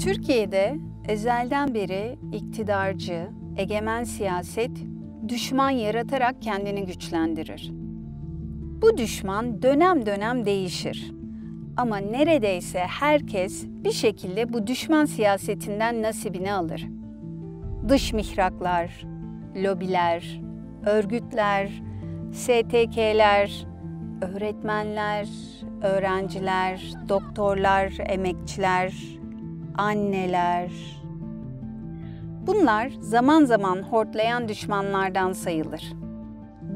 Türkiye'de ezelden beri iktidarcı, egemen siyaset düşman yaratarak kendini güçlendirir. Bu düşman dönem dönem değişir. Ama neredeyse herkes bir şekilde bu düşman siyasetinden nasibini alır. Dış mihraklar, lobiler, örgütler, STK'ler, öğretmenler, öğrenciler, doktorlar, emekçiler, anneler. Bunlar zaman zaman hortlayan düşmanlardan sayılır.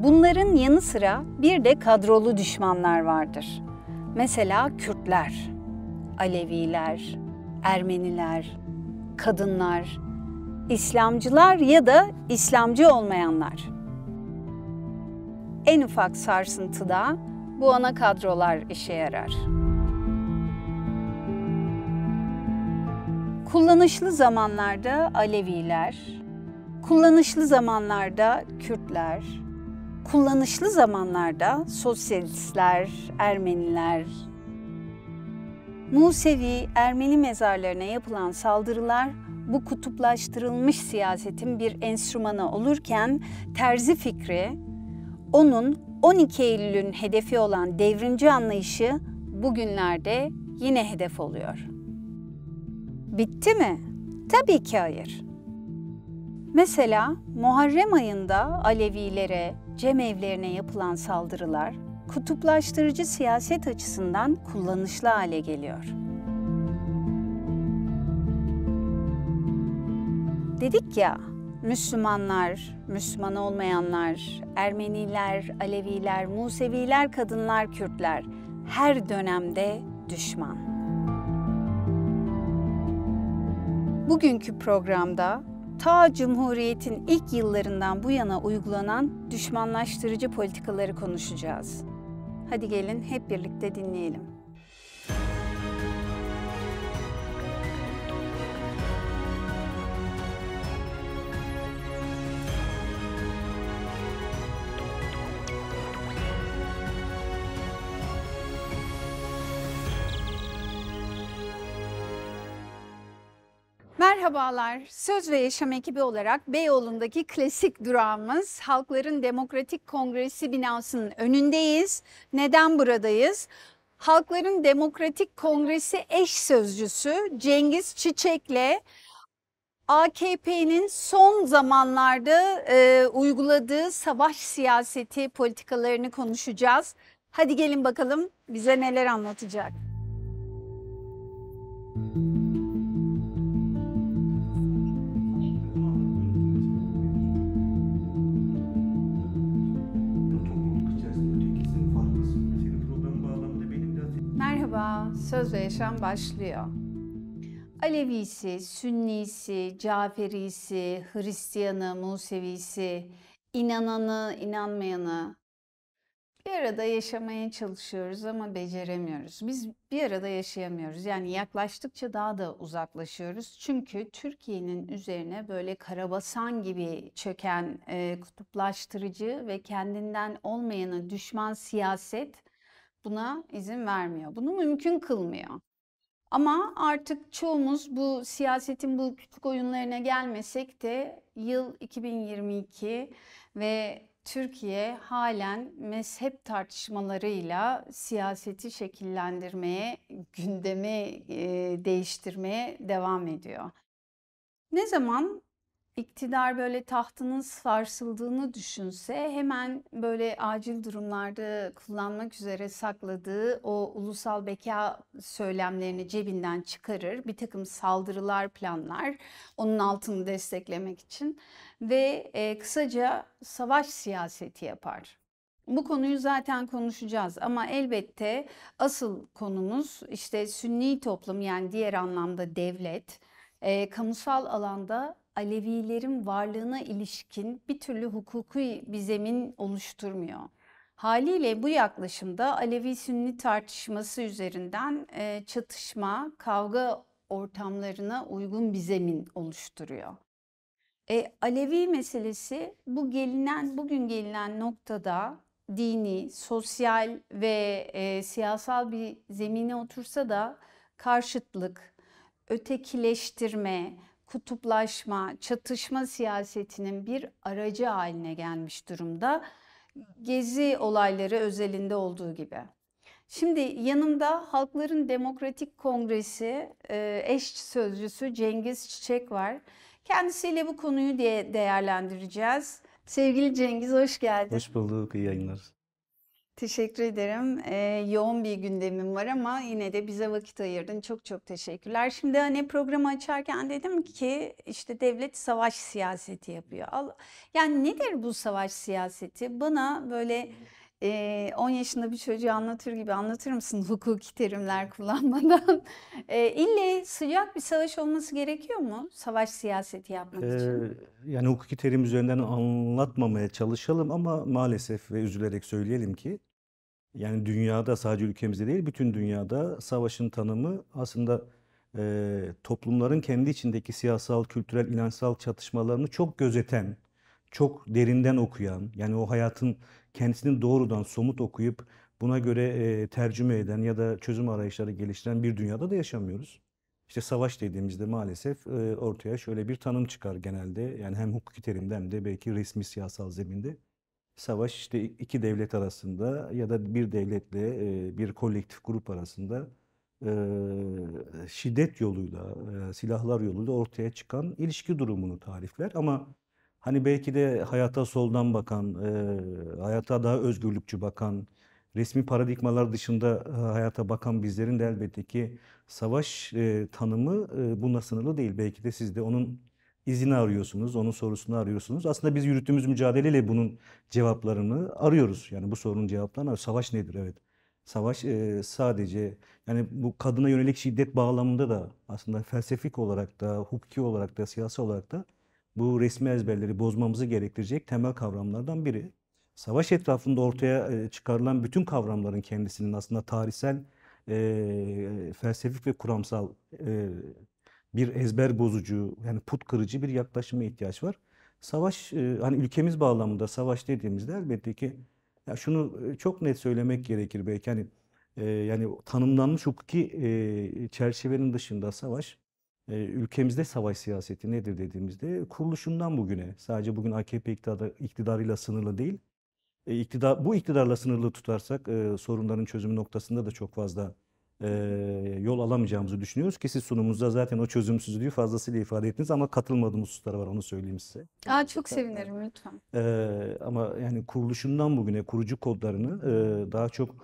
Bunların yanı sıra bir de kadrolu düşmanlar vardır. Mesela Kürtler, Aleviler, Ermeniler, kadınlar, İslamcılar ya da İslamcı olmayanlar. En ufak sarsıntıda bu ana kadrolar işe yarar. Kullanışlı zamanlarda Aleviler, kullanışlı zamanlarda Kürtler, kullanışlı zamanlarda sosyalistler, Ermeniler, Musevi Ermeni mezarlarına yapılan saldırılar bu kutuplaştırılmış siyasetin bir enstrümanı olurken terzi fikri onun 12 Eylül'ün hedefi olan devrimci anlayışı bugünlerde yine hedef oluyor. Bitti mi? Tabii ki hayır. Mesela Muharrem ayında Alevilere, cemevlerine yapılan saldırılar kutuplaştırıcı siyaset açısından kullanışlı hale geliyor. Dedik ya, Müslümanlar, Müslüman olmayanlar, Ermeniler, Aleviler, Museviler, kadınlar, Kürtler her dönemde düşman. Bugünkü programda ta Cumhuriyet'in ilk yıllarından bu yana uygulanan düşmanlaştırıcı politikaları konuşacağız. Hadi gelin hep birlikte dinleyelim. Merhabalar. Söz ve Yaşam ekibi olarak Beyoğlu'ndaki klasik durağımız Halkların Demokratik Kongresi binasının önündeyiz. Neden buradayız? Halkların Demokratik Kongresi eş sözcüsü Cengiz Çiçek'le AKP'nin son zamanlarda e, uyguladığı savaş siyaseti politikalarını konuşacağız. Hadi gelin bakalım bize neler anlatacak. Söz ve Yaşam başlıyor. Alevisi, Sünnisi, Caferisi, Hristiyanı, Musevisi, inananı, inanmayanı bir arada yaşamaya çalışıyoruz ama beceremiyoruz. Biz bir arada yaşayamıyoruz. Yani yaklaştıkça daha da uzaklaşıyoruz. Çünkü Türkiye'nin üzerine böyle karabasan gibi çöken e, kutuplaştırıcı ve kendinden olmayanı düşman siyaset buna izin vermiyor. Bunu mümkün kılmıyor. Ama artık çoğumuz bu siyasetin bu küçük oyunlarına gelmesek de yıl 2022 ve Türkiye halen mezhep tartışmalarıyla siyaseti şekillendirmeye, gündemi değiştirmeye devam ediyor. Ne zaman iktidar böyle tahtının sarsıldığını düşünse hemen böyle acil durumlarda kullanmak üzere sakladığı o ulusal beka söylemlerini cebinden çıkarır. Bir takım saldırılar planlar onun altını desteklemek için ve e, kısaca savaş siyaseti yapar. Bu konuyu zaten konuşacağız ama elbette asıl konumuz işte sünni toplum yani diğer anlamda devlet, e, kamusal alanda Alevilerin varlığına ilişkin bir türlü hukuki bir zemin oluşturmuyor. Haliyle bu yaklaşımda Alevi-Sünni tartışması üzerinden e, çatışma, kavga ortamlarına uygun bir zemin oluşturuyor. E, Alevi meselesi bu gelinen bugün gelinen noktada dini, sosyal ve e, siyasal bir zemine otursa da karşıtlık, ötekileştirme, kutuplaşma, çatışma siyasetinin bir aracı haline gelmiş durumda. Gezi olayları özelinde olduğu gibi. Şimdi yanımda Halkların Demokratik Kongresi e, eş sözcüsü Cengiz Çiçek var. Kendisiyle bu konuyu diye değerlendireceğiz. Sevgili Cengiz hoş geldin. Hoş bulduk, iyi yayınlar. Teşekkür ederim. Ee, yoğun bir gündemim var ama yine de bize vakit ayırdın. Çok çok teşekkürler. Şimdi hani programı açarken dedim ki işte devlet savaş siyaseti yapıyor. Yani nedir bu savaş siyaseti? Bana böyle e, 10 yaşında bir çocuğu anlatır gibi anlatır mısın hukuki terimler kullanmadan? E, ille sıcak bir savaş olması gerekiyor mu savaş siyaseti yapmak ee, için? Yani hukuki terim üzerinden anlatmamaya çalışalım ama maalesef ve üzülerek söyleyelim ki yani dünyada sadece ülkemizde değil bütün dünyada savaşın tanımı aslında e, toplumların kendi içindeki siyasal, kültürel, inançsal çatışmalarını çok gözeten, çok derinden okuyan, yani o hayatın kendisini doğrudan somut okuyup buna göre e, tercüme eden ya da çözüm arayışları geliştiren bir dünyada da yaşamıyoruz. İşte savaş dediğimizde maalesef e, ortaya şöyle bir tanım çıkar genelde. Yani hem hukuki terimde hem de belki resmi siyasal zeminde savaş işte iki devlet arasında ya da bir devletle e, bir kolektif grup arasında e, şiddet yoluyla, e, silahlar yoluyla ortaya çıkan ilişki durumunu tarifler. Ama hani belki de hayata soldan bakan, hayata daha özgürlükçü bakan, resmi paradigmalar dışında hayata bakan bizlerin de elbette ki savaş tanımı e, buna sınırlı değil. Belki de siz de onun izini arıyorsunuz, onun sorusunu arıyorsunuz. Aslında biz yürüttüğümüz mücadeleyle bunun cevaplarını arıyoruz. Yani bu sorunun cevaplarını arıyoruz. Savaş nedir? Evet. Savaş e, sadece yani bu kadına yönelik şiddet bağlamında da aslında felsefik olarak da, hukuki olarak da, siyasi olarak da bu resmi ezberleri bozmamızı gerektirecek temel kavramlardan biri. Savaş etrafında ortaya e, çıkarılan bütün kavramların kendisinin aslında tarihsel, e, felsefik ve kuramsal e, bir ezber bozucu yani put kırıcı bir yaklaşıma ihtiyaç var. Savaş e, hani ülkemiz bağlamında savaş dediğimizde elbette ki ya şunu e, çok net söylemek gerekir belki hani e, yani tanımlanmış hukuki e, çerçevenin dışında savaş ülkemizde savaş siyaseti nedir dediğimizde kuruluşundan bugüne sadece bugün AKP iktidarı, iktidarıyla sınırlı değil. iktidar, bu iktidarla sınırlı tutarsak sorunların çözümü noktasında da çok fazla e, yol alamayacağımızı düşünüyoruz ki siz sunumunuzda zaten o çözümsüzlüğü fazlasıyla ifade ettiniz ama katılmadığımız hususlar var onu söyleyeyim size. Aa, çok zaten, sevinirim lütfen. E, ama yani kuruluşundan bugüne kurucu kodlarını e, daha çok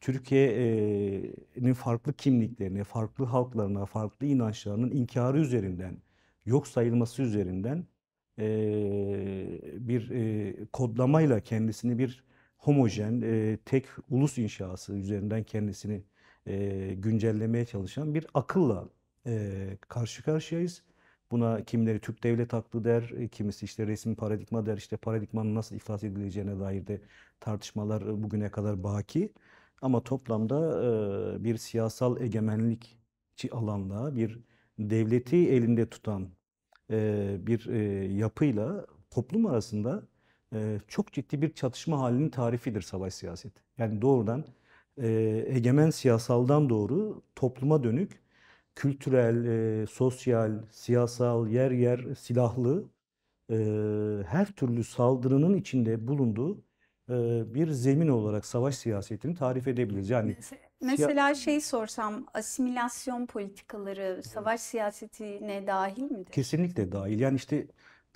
Türkiye'nin farklı kimliklerine, farklı halklarına, farklı inançlarının inkarı üzerinden, yok sayılması üzerinden e, bir e, kodlamayla kendisini bir homojen, e, tek ulus inşası üzerinden kendisini e, güncellemeye çalışan bir akılla e, karşı karşıyayız. Buna kimileri Türk devlet aklı der, e, kimisi işte resmi paradigma der, işte paradigmanın nasıl iflas edileceğine dair de tartışmalar e, bugüne kadar baki. Ama toplamda e, bir siyasal egemenlikçi alanda bir devleti elinde tutan e, bir e, yapıyla toplum arasında e, çok ciddi bir çatışma halinin tarifidir savaş siyaseti. Yani doğrudan e, egemen siyasaldan doğru topluma dönük kültürel, e, sosyal, siyasal, yer yer silahlı e, her türlü saldırının içinde bulunduğu e, bir zemin olarak savaş siyasetini tarif edebiliriz. Yani Mesela şey sorsam asimilasyon politikaları savaş siyasetine dahil midir? Kesinlikle dahil. Yani işte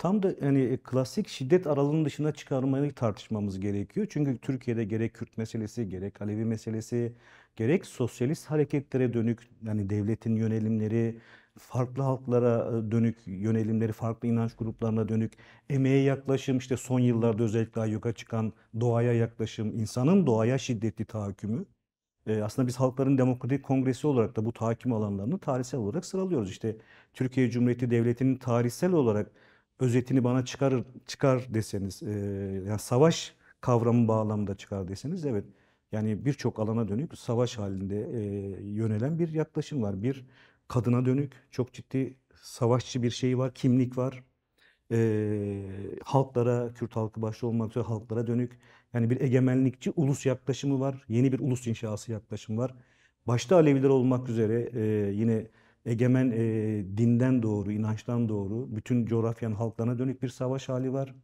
tam da hani e, klasik şiddet aralığının dışına çıkarmayı tartışmamız gerekiyor. Çünkü Türkiye'de gerek Kürt meselesi, gerek Alevi meselesi, gerek sosyalist hareketlere dönük yani devletin yönelimleri, farklı halklara e, dönük yönelimleri, farklı inanç gruplarına dönük emeğe yaklaşım, işte son yıllarda özellikle ayyuka çıkan doğaya yaklaşım, insanın doğaya şiddetli tahakkümü. E, aslında biz Halkların Demokratik Kongresi olarak da bu tahakküm alanlarını tarihsel olarak sıralıyoruz. İşte Türkiye Cumhuriyeti Devleti'nin tarihsel olarak özetini bana çıkarır çıkar deseniz, e, yani savaş kavramı bağlamında çıkar deseniz evet. Yani birçok alana dönük savaş halinde e, yönelen bir yaklaşım var. Bir kadına dönük çok ciddi savaşçı bir şey var, kimlik var. E, halklara, Kürt halkı başta olmak üzere halklara dönük yani bir egemenlikçi ulus yaklaşımı var. Yeni bir ulus inşası yaklaşım var. Başta Aleviler olmak üzere e, yine egemen e, dinden doğru, inançtan doğru bütün coğrafyanın halklarına dönük bir savaş hali var.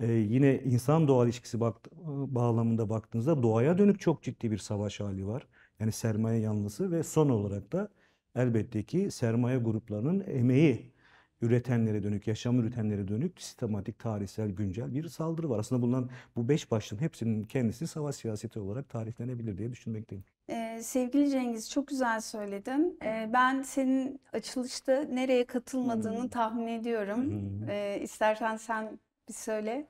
E, yine insan doğa ilişkisi bak, bağlamında baktığınızda doğaya dönük çok ciddi bir savaş hali var. Yani sermaye yanlısı ve son olarak da elbette ki sermaye gruplarının emeği üretenlere dönük, yaşam üretenlere dönük sistematik, tarihsel, güncel bir saldırı var. Aslında bundan bu beş başlığın hepsinin kendisi savaş siyaseti olarak tarihlenebilir diye düşünmekteyim. Ee, sevgili Cengiz çok güzel söyledin. Ee, ben senin açılışta nereye katılmadığını hmm. tahmin ediyorum. Hmm. Ee, istersen sen bir söyle.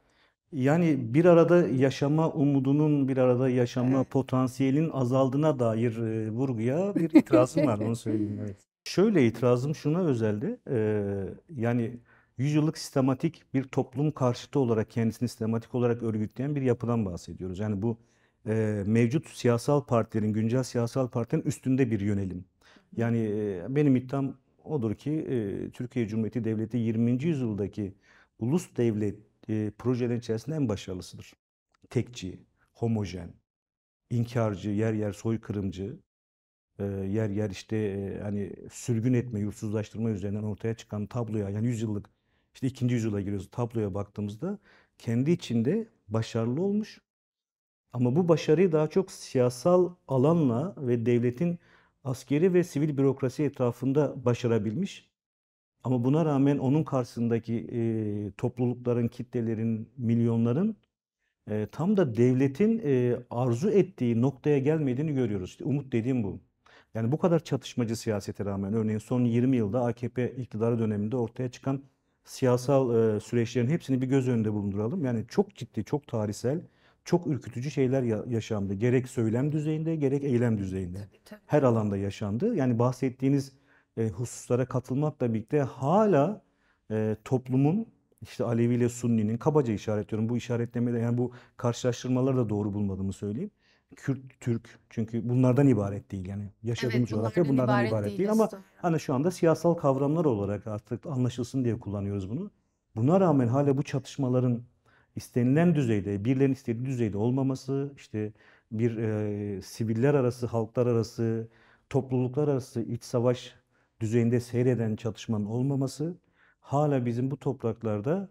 Yani bir arada yaşama umudunun, bir arada yaşama potansiyelin azaldığına dair e, vurguya bir itirazım var onu söyleyeyim. Evet. Şöyle itirazım şuna özeldi. E, yani yüzyıllık sistematik bir toplum karşıtı olarak kendisini sistematik olarak örgütleyen bir yapıdan bahsediyoruz. Yani bu e, mevcut siyasal partilerin, güncel siyasal partilerin üstünde bir yönelim. Yani e, benim iddiam odur ki e, Türkiye Cumhuriyeti Devleti 20. yüzyıldaki ulus devlet e, projelerin içerisinde en başarılısıdır. Tekçi, homojen, inkarcı, yer yer soykırımcı yer yer işte hani sürgün etme, yurtsuzlaştırma üzerinden ortaya çıkan tabloya yani yüzyıllık işte ikinci yüzyıla giriyoruz tabloya baktığımızda kendi içinde başarılı olmuş. Ama bu başarıyı daha çok siyasal alanla ve devletin askeri ve sivil bürokrasi etrafında başarabilmiş. Ama buna rağmen onun karşısındaki e, toplulukların, kitlelerin, milyonların e, tam da devletin e, arzu ettiği noktaya gelmediğini görüyoruz. İşte umut dediğim bu. Yani bu kadar çatışmacı siyasete rağmen örneğin son 20 yılda AKP iktidarı döneminde ortaya çıkan siyasal e, süreçlerin hepsini bir göz önünde bulunduralım. Yani çok ciddi, çok tarihsel, çok ürkütücü şeyler ya- yaşandı. Gerek söylem düzeyinde, gerek eylem düzeyinde. Her alanda yaşandı. Yani bahsettiğiniz e, hususlara katılmakla birlikte hala e, toplumun işte Alevi ile Sunni'nin kabaca işaretliyorum. Bu işaretlemede yani bu karşılaştırmaları da doğru bulmadığımı söyleyeyim. Kürt, Türk çünkü bunlardan ibaret değil yani yaşadığımız evet, coğrafya bunlardan, ibaret, ibaret değil ama hani şu anda siyasal kavramlar olarak artık anlaşılsın diye kullanıyoruz bunu. Buna rağmen hala bu çatışmaların istenilen düzeyde, birilerinin istediği düzeyde olmaması, işte bir e, siviller arası, halklar arası, topluluklar arası iç savaş düzeyinde seyreden çatışmanın olmaması hala bizim bu topraklarda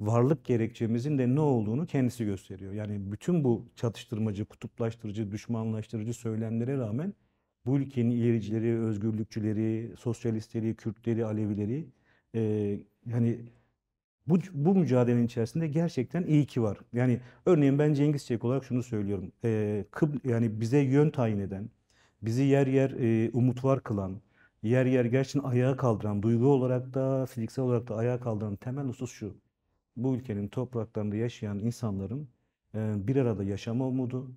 varlık gerekçemizin de ne olduğunu kendisi gösteriyor. Yani bütün bu çatıştırmacı, kutuplaştırıcı, düşmanlaştırıcı söylemlere rağmen bu ülkenin ilericileri, özgürlükçüleri, sosyalistleri, Kürtleri, Alevileri e, yani bu, bu mücadelenin içerisinde gerçekten iyi ki var. Yani örneğin ben Cengiz Çek olarak şunu söylüyorum. E, Kıb yani bize yön tayin eden, bizi yer yer e, umut var kılan, yer yer gerçekten ayağa kaldıran, duygu olarak da, fiziksel olarak da ayağa kaldıran temel husus şu bu ülkenin topraklarında yaşayan insanların e, bir arada yaşama umudu,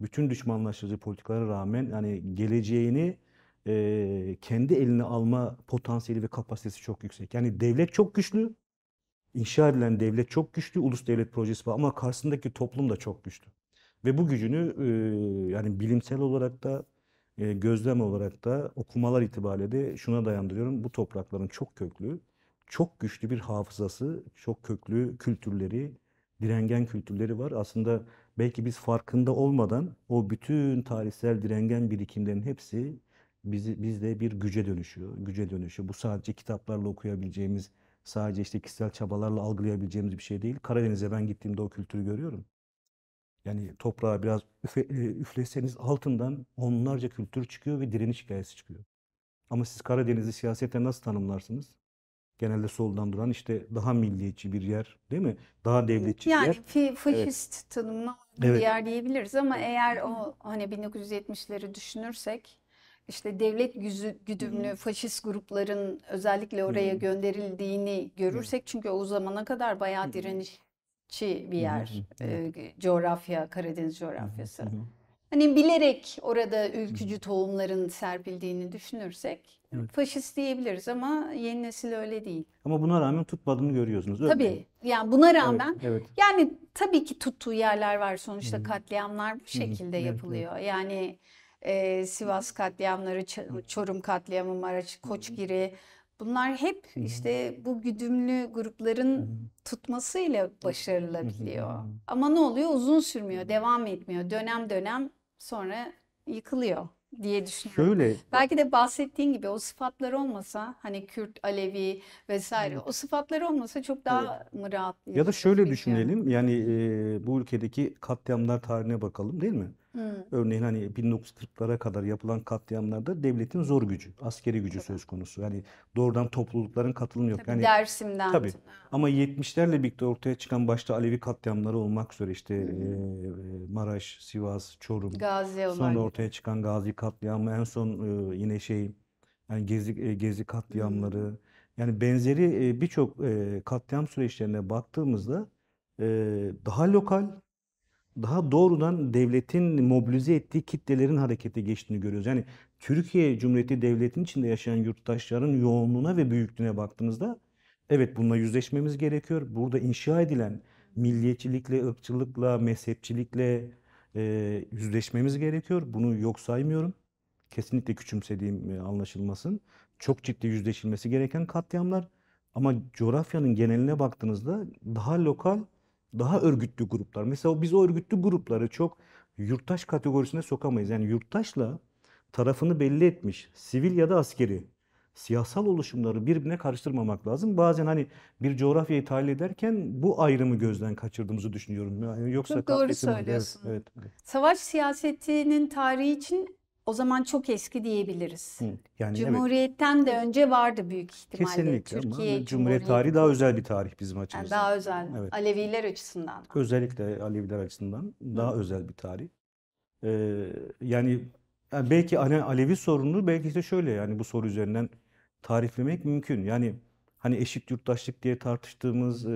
bütün düşmanlaştırıcı politikalara rağmen yani geleceğini e, kendi eline alma potansiyeli ve kapasitesi çok yüksek. Yani devlet çok güçlü, inşa edilen devlet çok güçlü, ulus devlet projesi var ama karşısındaki toplum da çok güçlü. Ve bu gücünü e, yani bilimsel olarak da gözlem olarak da okumalar itibariyle de şuna dayandırıyorum. Bu toprakların çok köklü, çok güçlü bir hafızası, çok köklü kültürleri, direngen kültürleri var. Aslında belki biz farkında olmadan o bütün tarihsel direngen birikimlerin hepsi bizi, bizde bir güce dönüşüyor. Güce dönüşüyor. Bu sadece kitaplarla okuyabileceğimiz, sadece işte kişisel çabalarla algılayabileceğimiz bir şey değil. Karadeniz'e ben gittiğimde o kültürü görüyorum. Yani toprağa biraz üfe, e, üfleseniz altından onlarca kültür çıkıyor ve direniş hikayesi çıkıyor. Ama siz Karadeniz'i siyasette nasıl tanımlarsınız? genelde soldan duran işte daha milliyetçi bir yer değil mi? Daha devletçi yani, bir yer. Yani faşist evet. tanımlı evet. bir yer diyebiliriz ama eğer o hani 1970'leri düşünürsek işte devlet güzü, güdümlü hmm. faşist grupların özellikle oraya hmm. gönderildiğini görürsek hmm. çünkü o zamana kadar bayağı direnişçi bir yer hmm. e, coğrafya Karadeniz coğrafyası. Hmm hani bilerek orada ülkücü tohumların serpildiğini düşünürsek evet. faşist diyebiliriz ama yeni nesil öyle değil. Ama buna rağmen tutmadığını görüyorsunuz. Öyle tabii. Mi? Yani buna rağmen evet, evet. yani tabii ki tuttuğu yerler var sonuçta Hı-hı. katliamlar bu şekilde Hı-hı. yapılıyor. Evet, yani e, Sivas katliamları, Ç- Çorum katliamı, Maraş, Koçgiri bunlar hep işte bu güdümlü grupların tutmasıyla başarılabiliyor. Ama ne oluyor? Uzun sürmüyor, devam etmiyor. Dönem dönem sonra yıkılıyor diye düşünüyorum. Şöyle. Belki de bahsettiğin gibi o sıfatlar olmasa hani Kürt, Alevi vesaire evet. o sıfatlar olmasa çok daha evet. mı rahat Ya da şöyle düşünelim yani e, bu ülkedeki katliamlar tarihine bakalım değil mi? Hı. Örneğin hani 1940'lara kadar yapılan katliamlarda devletin zor gücü, askeri gücü tabii. söz konusu. Yani doğrudan toplulukların katılımı yok. Tabii yani Dersim'den. Tabii. Ama 70'lerle birlikte ortaya çıkan başta Alevi katliamları olmak üzere işte e, Maraş, Sivas, Çorum. Gazi Sonra ortaya çıkan Gazi katliamı en son e, yine şey yani Gezi e, Gezi katliamları. Hı. Yani benzeri e, birçok e, katliam süreçlerine baktığımızda e, daha lokal daha doğrudan devletin mobilize ettiği kitlelerin harekete geçtiğini görüyoruz. Yani Türkiye Cumhuriyeti Devleti'nin içinde yaşayan yurttaşların yoğunluğuna ve büyüklüğüne baktığımızda evet bununla yüzleşmemiz gerekiyor. Burada inşa edilen milliyetçilikle, ırkçılıkla, mezhepçilikle e, yüzleşmemiz gerekiyor. Bunu yok saymıyorum. Kesinlikle küçümsediğim e, anlaşılmasın. Çok ciddi yüzleşilmesi gereken katliamlar. Ama coğrafyanın geneline baktığınızda daha lokal daha örgütlü gruplar. Mesela biz o örgütlü grupları çok yurttaş kategorisine sokamayız. Yani yurttaşla tarafını belli etmiş sivil ya da askeri siyasal oluşumları birbirine karıştırmamak lazım. Bazen hani bir coğrafyayı tahlil ederken bu ayrımı gözden kaçırdığımızı düşünüyorum. Yani yoksa Çok doğru söylüyorsun. Evet, evet. Savaş siyasetinin tarihi için o zaman çok eski diyebiliriz. yani Cumhuriyetten evet. de önce vardı büyük ihtimalle. Kesinlikle Türkiye ama Cumhuriyet tarihi daha özel bir tarih bizim açımızdan. Yani daha özel. Evet. Aleviler açısından. Özellikle Aleviler açısından daha Hı. özel bir tarih. Ee, yani, yani e, belki hani Alevi sorunu belki de şöyle yani bu soru üzerinden tariflemek mümkün. Yani hani eşit yurttaşlık diye tartıştığımız e,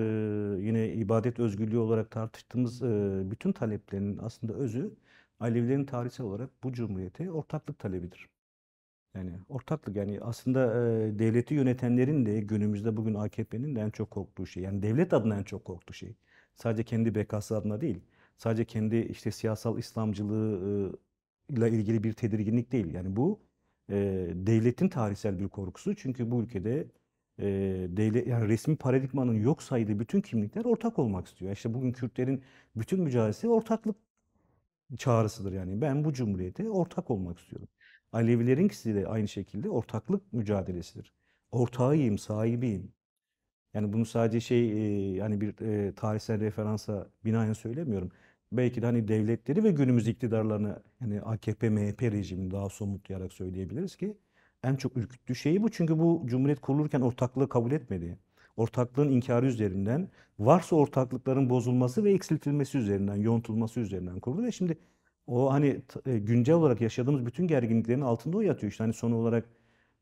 yine ibadet özgürlüğü olarak tartıştığımız e, bütün taleplerin aslında özü Alevilerin tarihsel olarak bu cumhuriyete ortaklık talebidir. Yani ortaklık yani aslında e, devleti yönetenlerin de günümüzde bugün AKP'nin de en çok korktuğu şey. Yani devlet adına en çok korktuğu şey. Sadece kendi bekası adına değil. Sadece kendi işte siyasal İslamcılığı e, ile ilgili bir tedirginlik değil. Yani bu e, devletin tarihsel bir korkusu. Çünkü bu ülkede e, devlet yani resmi paradigmanın yok saydığı bütün kimlikler ortak olmak istiyor. İşte bugün Kürtlerin bütün mücadelesi ortaklık çağrısıdır yani. Ben bu cumhuriyete ortak olmak istiyorum. Alevilerin Alevilerinkisi de aynı şekilde ortaklık mücadelesidir. Ortağıyım, sahibiyim. Yani bunu sadece şey yani e, bir e, tarihsel referansa binaen söylemiyorum. Belki de hani devletleri ve günümüz iktidarlarını yani AKP, MHP rejimini daha somutlayarak söyleyebiliriz ki en çok ürküttüğü şeyi bu. Çünkü bu cumhuriyet kurulurken ortaklığı kabul etmedi ortaklığın inkarı üzerinden, varsa ortaklıkların bozulması ve eksiltilmesi üzerinden, yoğuntulması üzerinden kurulu ve şimdi o hani e, güncel olarak yaşadığımız bütün gerginliklerin altında o yatıyor. İşte hani son olarak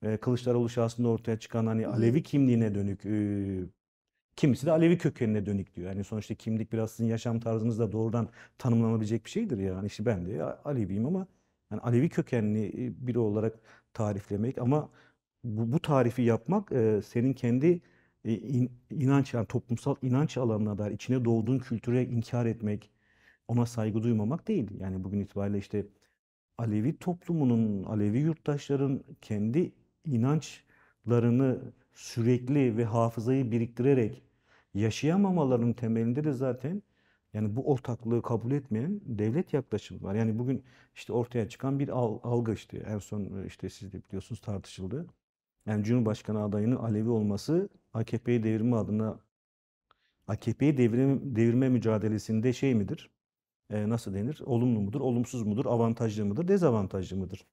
e, Kılıçdaroğlu şahsında ortaya çıkan hani Alevi kimliğine dönük e, kimisi de Alevi kökenine dönük diyor. Yani sonuçta kimlik biraz sizin yaşam tarzınızda doğrudan tanımlanabilecek bir şeydir ya. Yani işte ben de Aleviyim ama yani Alevi kökenli biri olarak tariflemek ama bu, bu tarifi yapmak senin kendi e, inanç yani toplumsal inanç alanına dair içine doğduğun kültüre inkar etmek, ona saygı duymamak değil. Yani bugün itibariyle işte Alevi toplumunun, Alevi yurttaşların kendi inançlarını sürekli ve hafızayı biriktirerek yaşayamamalarının temelinde de zaten yani bu ortaklığı kabul etmeyen devlet yaklaşımı var. Yani bugün işte ortaya çıkan bir algı işte en son e, işte siz de biliyorsunuz tartışıldı yani Cumhurbaşkanı adayının Alevi olması AKP'yi devirme adına AKP'yi devirme, devirme mücadelesinde şey midir? E, nasıl denir? Olumlu mudur, olumsuz mudur, avantajlı mıdır, dezavantajlı mıdır?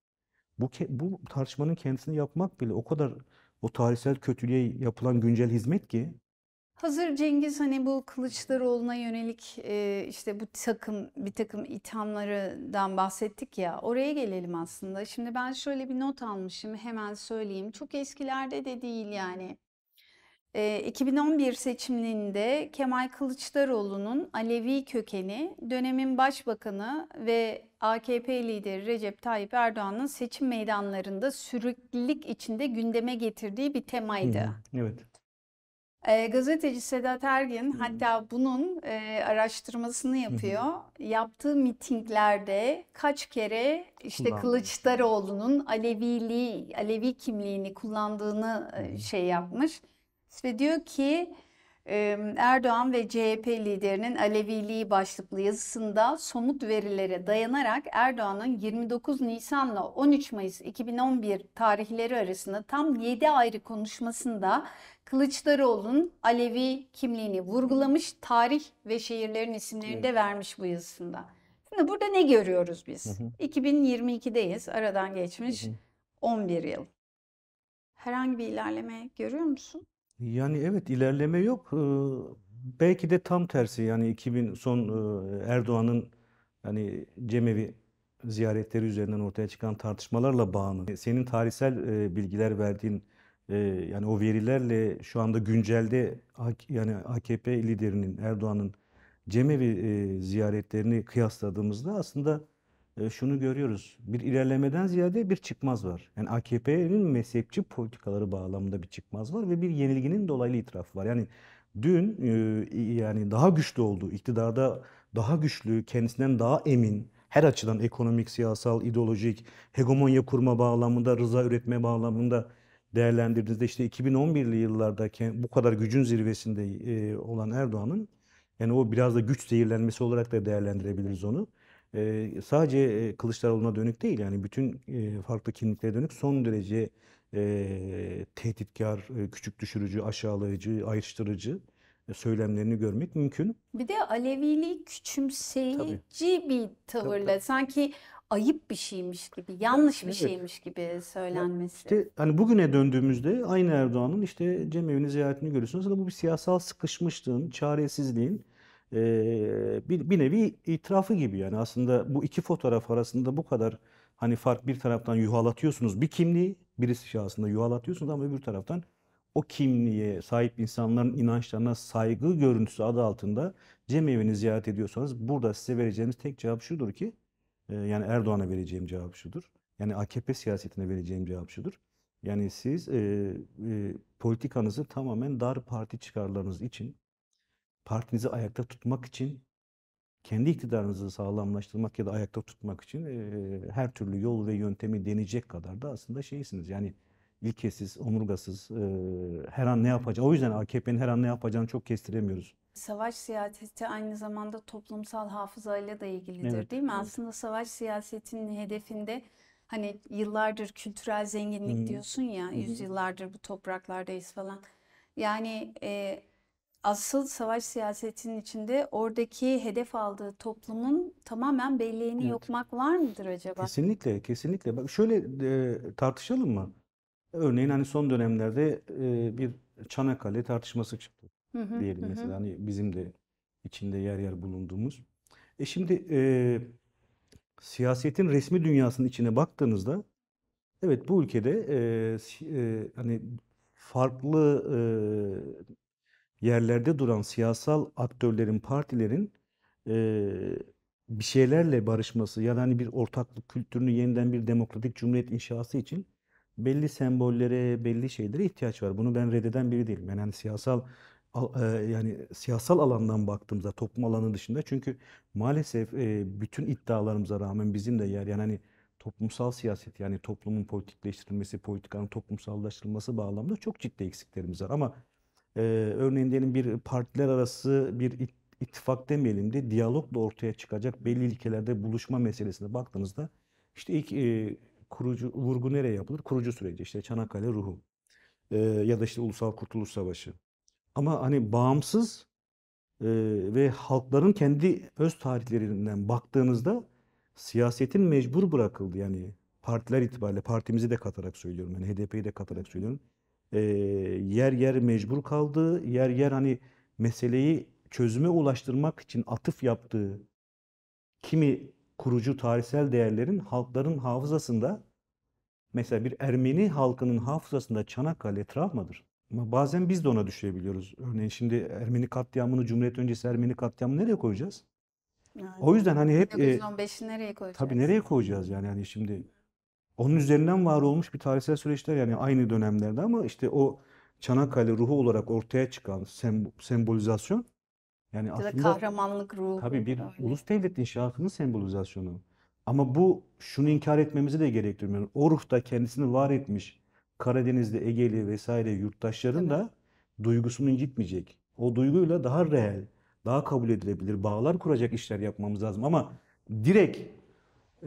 Bu, bu tartışmanın kendisini yapmak bile o kadar o tarihsel kötülüğe yapılan güncel hizmet ki Hazır Cengiz hani bu Kılıçdaroğlu'na yönelik e, işte bu takım bir takım ithamlarından bahsettik ya oraya gelelim aslında. Şimdi ben şöyle bir not almışım hemen söyleyeyim. Çok eskilerde de değil yani. E, 2011 seçiminde Kemal Kılıçdaroğlu'nun Alevi kökeni dönemin başbakanı ve AKP lideri Recep Tayyip Erdoğan'ın seçim meydanlarında sürüklilik içinde gündeme getirdiği bir temaydı. Hmm, evet. E, gazeteci Sedat Ergin hmm. hatta bunun e, araştırmasını yapıyor. Yaptığı mitinglerde kaç kere işte şey. Kılıçdaroğlu'nun Aleviliği, Alevi kimliğini kullandığını hmm. şey yapmış. Ve diyor ki Erdoğan ve CHP liderinin Aleviliği başlıklı yazısında somut verilere dayanarak Erdoğan'ın 29 Nisan'la 13 Mayıs 2011 tarihleri arasında tam 7 ayrı konuşmasında Kılıçdaroğlu'nun Alevi kimliğini vurgulamış, tarih ve şehirlerin isimlerini evet. de vermiş bu yazısında. Şimdi burada ne görüyoruz biz? Hı hı. 2022'deyiz. Aradan geçmiş hı hı. 11 yıl. Herhangi bir ilerleme görüyor musun? Yani evet ilerleme yok. Ee, belki de tam tersi yani 2000 son e, Erdoğan'ın yani Cemevi ziyaretleri üzerinden ortaya çıkan tartışmalarla bağını, senin tarihsel e, bilgiler verdiğin ee, yani o verilerle şu anda güncelde yani AKP liderinin Erdoğan'ın cemevi e, ziyaretlerini kıyasladığımızda aslında e, şunu görüyoruz. Bir ilerlemeden ziyade bir çıkmaz var. Yani AKP'nin mezhepçi politikaları bağlamında bir çıkmaz var ve bir yenilginin dolaylı itirafı var. Yani dün e, yani daha güçlü olduğu, iktidarda daha güçlü, kendisinden daha emin, her açıdan ekonomik, siyasal, ideolojik, hegemonya kurma bağlamında, rıza üretme bağlamında değerlendirdiğinizde işte 2011'li yıllarda bu kadar gücün zirvesinde e, olan Erdoğan'ın yani o biraz da güç zehirlenmesi olarak da değerlendirebiliriz onu. E, sadece e, Kılıçdaroğlu'na dönük değil yani bütün e, farklı kimliklere dönük son derece tehditkar, küçük düşürücü, aşağılayıcı, ayrıştırıcı söylemlerini görmek mümkün. Bir de Aleviliği küçümseyici Tabii. bir tavırla. Tabii. Sanki ayıp bir şeymiş gibi, yanlış bir evet. şeymiş gibi söylenmesi. İşte hani bugüne döndüğümüzde aynı Erdoğan'ın işte Cem evini ziyaretini görüyorsunuz. Aslında bu bir siyasal sıkışmışlığın, çaresizliğin bir, bir nevi itirafı gibi yani. Aslında bu iki fotoğraf arasında bu kadar hani fark bir taraftan yuhalatıyorsunuz bir kimliği, birisi şahsında yuhalatıyorsunuz ama öbür taraftan o kimliğe sahip insanların inançlarına saygı görüntüsü adı altında Cem evini ziyaret ediyorsanız burada size vereceğiniz tek cevap şudur ki yani Erdoğan'a vereceğim cevap şudur. Yani AKP siyasetine vereceğim cevap şudur. Yani siz e, e, politikanızı tamamen dar parti çıkarlarınız için, partinizi ayakta tutmak için, kendi iktidarınızı sağlamlaştırmak ya da ayakta tutmak için e, her türlü yol ve yöntemi deneyecek kadar da aslında şeysiniz. Yani ilkesiz, omurgasız, e, her an ne yapacağı. O yüzden AKP'nin her an ne yapacağını çok kestiremiyoruz. Savaş siyaseti aynı zamanda toplumsal hafızayla da ilgilidir evet. değil mi? Aslında savaş siyasetinin hedefinde hani yıllardır kültürel zenginlik hmm. diyorsun ya, hmm. yüzyıllardır bu topraklardayız falan. Yani e, asıl savaş siyasetinin içinde oradaki hedef aldığı toplumun tamamen belleğini evet. yokmak var mıdır acaba? Kesinlikle, kesinlikle. Bak şöyle e, tartışalım mı? Örneğin hani son dönemlerde e, bir Çanakkale tartışması çıktı hı hı, diyelim hı. mesela hani bizim de içinde yer yer bulunduğumuz. E şimdi e, siyasetin resmi dünyasının içine baktığınızda evet bu ülkede e, e, hani farklı e, yerlerde duran siyasal aktörlerin, partilerin e, bir şeylerle barışması ya da hani bir ortaklık kültürünü yeniden bir demokratik cumhuriyet inşası için belli sembollere, belli şeylere ihtiyaç var. Bunu ben reddeden biri değilim. Ben yani siyasal e, yani siyasal alandan baktığımızda toplum alanı dışında çünkü maalesef e, bütün iddialarımıza rağmen bizim de yer yani hani toplumsal siyaset yani toplumun politikleştirilmesi, politikanın toplumsallaştırılması bağlamında çok ciddi eksiklerimiz var. Ama e, örneğin diyelim bir partiler arası bir ittifak demeyelim de diyalogla ortaya çıkacak belli ilkelerde buluşma meselesine baktığınızda işte ilk e, kurucu vurgu nereye yapılır? Kurucu süreci işte Çanakkale ruhu e, ya da işte Ulusal Kurtuluş Savaşı. Ama hani bağımsız e, ve halkların kendi öz tarihlerinden baktığınızda siyasetin mecbur bırakıldı yani partiler itibariyle partimizi de katarak söylüyorum yani HDP'yi de katarak söylüyorum. E, yer yer mecbur kaldı. Yer yer hani meseleyi çözüme ulaştırmak için atıf yaptığı kimi kurucu tarihsel değerlerin halkların hafızasında mesela bir Ermeni halkının hafızasında Çanakkale travmadır. Ama bazen biz de ona düşebiliyoruz. Örneğin şimdi Ermeni katliamını, Cumhuriyet öncesi Ermeni katliamını nereye koyacağız? Yani, o yüzden hani hep... 1915'i e, nereye koyacağız? Tabii nereye koyacağız yani, yani şimdi onun üzerinden var olmuş bir tarihsel süreçler yani aynı dönemlerde ama işte o Çanakkale ruhu olarak ortaya çıkan sembolizasyon yani ya aslında kahramanlık ruhu. Tabii bir öyle. ulus devlet inşaatının sembolizasyonu. Ama bu şunu inkar etmemizi de gerektirmiyor. O ruhta kendisini var etmiş Karadenizli, Egeli vesaire yurttaşların Tabii. da duygusunun gitmeyecek. O duyguyla daha reel, daha kabul edilebilir bağlar kuracak işler yapmamız lazım. Ama direkt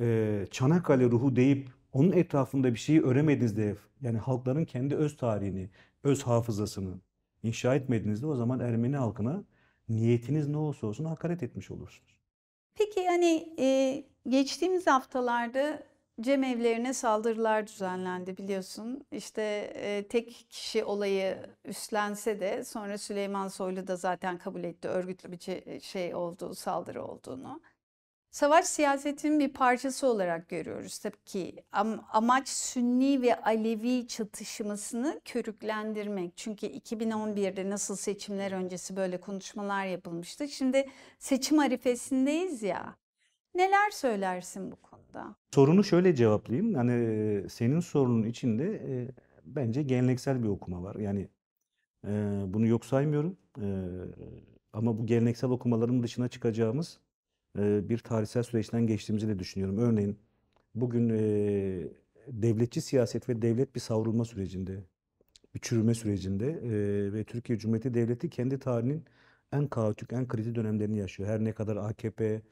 e, Çanakkale ruhu deyip onun etrafında bir şeyi öremediniz yani halkların kendi öz tarihini, öz hafızasını inşa etmediniz o zaman Ermeni halkına niyetiniz ne olursa olsun hakaret etmiş olursunuz. Peki hani e, geçtiğimiz haftalarda Cem evlerine saldırılar düzenlendi biliyorsun. İşte e, tek kişi olayı üstlense de sonra Süleyman Soylu da zaten kabul etti örgütlü bir şey olduğu saldırı olduğunu. Savaş siyasetinin bir parçası olarak görüyoruz tabii ki. Am amaç Sünni ve Alevi çatışmasını körüklendirmek. Çünkü 2011'de nasıl seçimler öncesi böyle konuşmalar yapılmıştı. Şimdi seçim arifesindeyiz ya. Neler söylersin bu konuda? Sorunu şöyle cevaplayayım. Yani senin sorunun içinde e, bence geleneksel bir okuma var. Yani e, bunu yok saymıyorum. E, ama bu geleneksel okumaların dışına çıkacağımız ee, bir tarihsel süreçten geçtiğimizi de düşünüyorum. Örneğin bugün e, devletçi siyaset ve devlet bir savrulma sürecinde, bir çürüme sürecinde e, ve Türkiye Cumhuriyeti Devleti kendi tarihinin en kaotik, en kritik dönemlerini yaşıyor. Her ne kadar AKP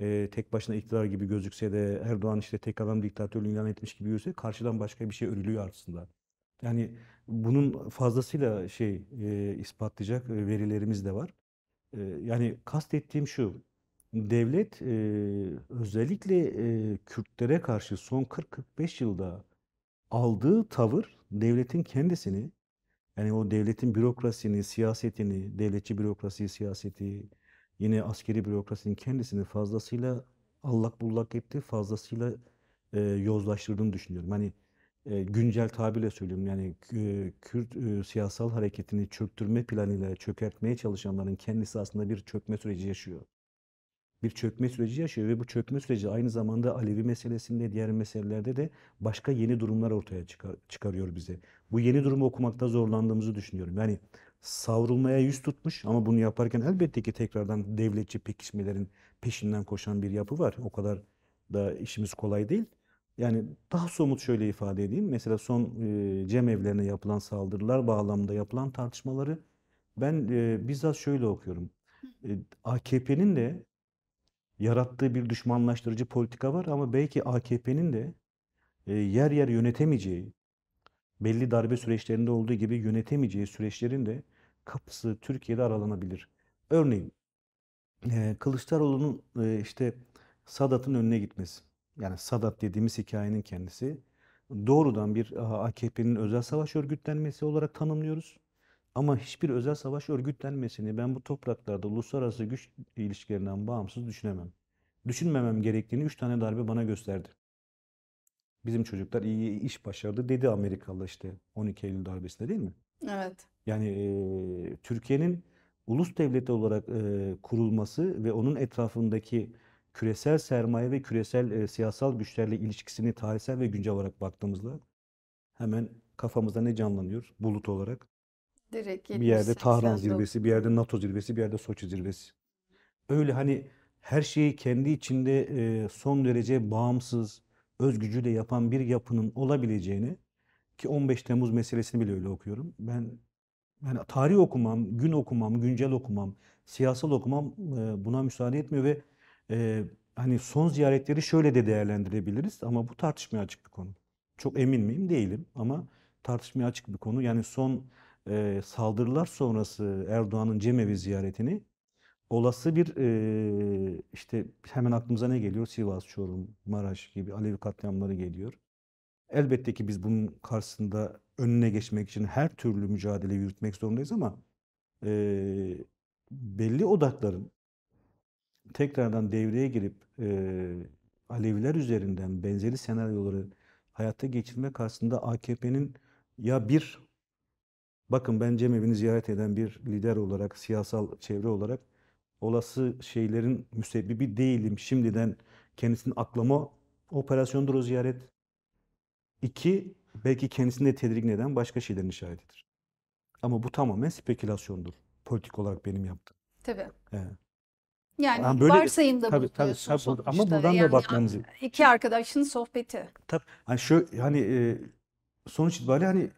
e, tek başına iktidar gibi gözükse de Erdoğan işte tek adam diktatörlüğü ilan etmiş gibi gözükse karşıdan başka bir şey örülüyor aslında. Yani bunun fazlasıyla şey ispatlayacak verilerimiz de var. E, yani kastettiğim şu, devlet e, özellikle e, Kürtlere karşı son 40-45 yılda aldığı tavır devletin kendisini yani o devletin bürokrasisini, siyasetini, devletçi bürokrasi, siyaseti, yine askeri bürokrasinin kendisini fazlasıyla allak bullak etti, fazlasıyla e, yozlaştırdığını düşünüyorum. Hani e, güncel tabirle söyleyeyim, yani e, Kürt e, siyasal hareketini çöktürme planıyla çökertmeye çalışanların kendisi aslında bir çökme süreci yaşıyor bir çökme süreci yaşıyor ve bu çökme süreci aynı zamanda Alevi meselesinde diğer meselelerde de başka yeni durumlar ortaya çıkar, çıkarıyor bize. Bu yeni durumu okumakta zorlandığımızı düşünüyorum. Yani savrulmaya yüz tutmuş ama bunu yaparken elbette ki tekrardan devletçi pekişmelerin peşinden koşan bir yapı var. O kadar da işimiz kolay değil. Yani daha somut şöyle ifade edeyim. Mesela son e, evlerine yapılan saldırılar bağlamında yapılan tartışmaları ben e, bizzat şöyle okuyorum. E, AKP'nin de yarattığı bir düşmanlaştırıcı politika var ama belki AKP'nin de e, yer yer yönetemeyeceği, belli darbe süreçlerinde olduğu gibi yönetemeyeceği süreçlerin de kapısı Türkiye'de aralanabilir. Örneğin e, Kılıçdaroğlu'nun e, işte Sadat'ın önüne gitmesi. Yani Sadat dediğimiz hikayenin kendisi doğrudan bir AKP'nin özel savaş örgütlenmesi olarak tanımlıyoruz. Ama hiçbir özel savaş örgütlenmesini ben bu topraklarda uluslararası güç ilişkilerinden bağımsız düşünemem. Düşünmemem gerektiğini 3 tane darbe bana gösterdi. Bizim çocuklar iyi iş başardı dedi Amerikalı işte 12 Eylül darbesinde değil mi? Evet. Yani e, Türkiye'nin ulus devleti olarak e, kurulması ve onun etrafındaki küresel sermaye ve küresel e, siyasal güçlerle ilişkisini tarihsel ve güncel olarak baktığımızda hemen kafamızda ne canlanıyor bulut olarak? Direkt bir yerde Tahran zirvesi, bir yerde NATO zirvesi, bir yerde Soçi zirvesi. Öyle hani her şeyi kendi içinde son derece bağımsız, özgücüyle yapan bir yapının olabileceğini ki 15 Temmuz meselesini bile öyle okuyorum. Ben yani tarih okumam, gün okumam, güncel okumam, siyasal okumam buna müsaade etmiyor ve hani son ziyaretleri şöyle de değerlendirebiliriz ama bu tartışmaya açık bir konu. Çok emin miyim? Değilim ama tartışmaya açık bir konu. Yani son e, saldırılar sonrası Erdoğan'ın Cemevi ziyaretini olası bir e, işte hemen aklımıza ne geliyor? Sivas, Çorum, Maraş gibi Alevi katliamları geliyor. Elbette ki biz bunun karşısında önüne geçmek için her türlü mücadele yürütmek zorundayız ama e, belli odakların tekrardan devreye girip e, Aleviler üzerinden benzeri senaryoları hayata geçirme karşısında AKP'nin ya bir Bakın ben Cem evini ziyaret eden bir lider olarak, siyasal çevre olarak olası şeylerin müsebbibi değilim. Şimdiden kendisinin aklama operasyondur o ziyaret. İki, belki kendisini de tedirgin eden başka şeylerin işaretidir. Ama bu tamamen spekülasyondur. Politik olarak benim yaptığım. Tabii. Evet. Yani, yani böyle, varsayımda tabii, tabii, tabii, tabii, Ama buradan yani, da bakmamız İki arkadaşın sohbeti. Tabii. Hani şu hani e, sonuç itibariyle hani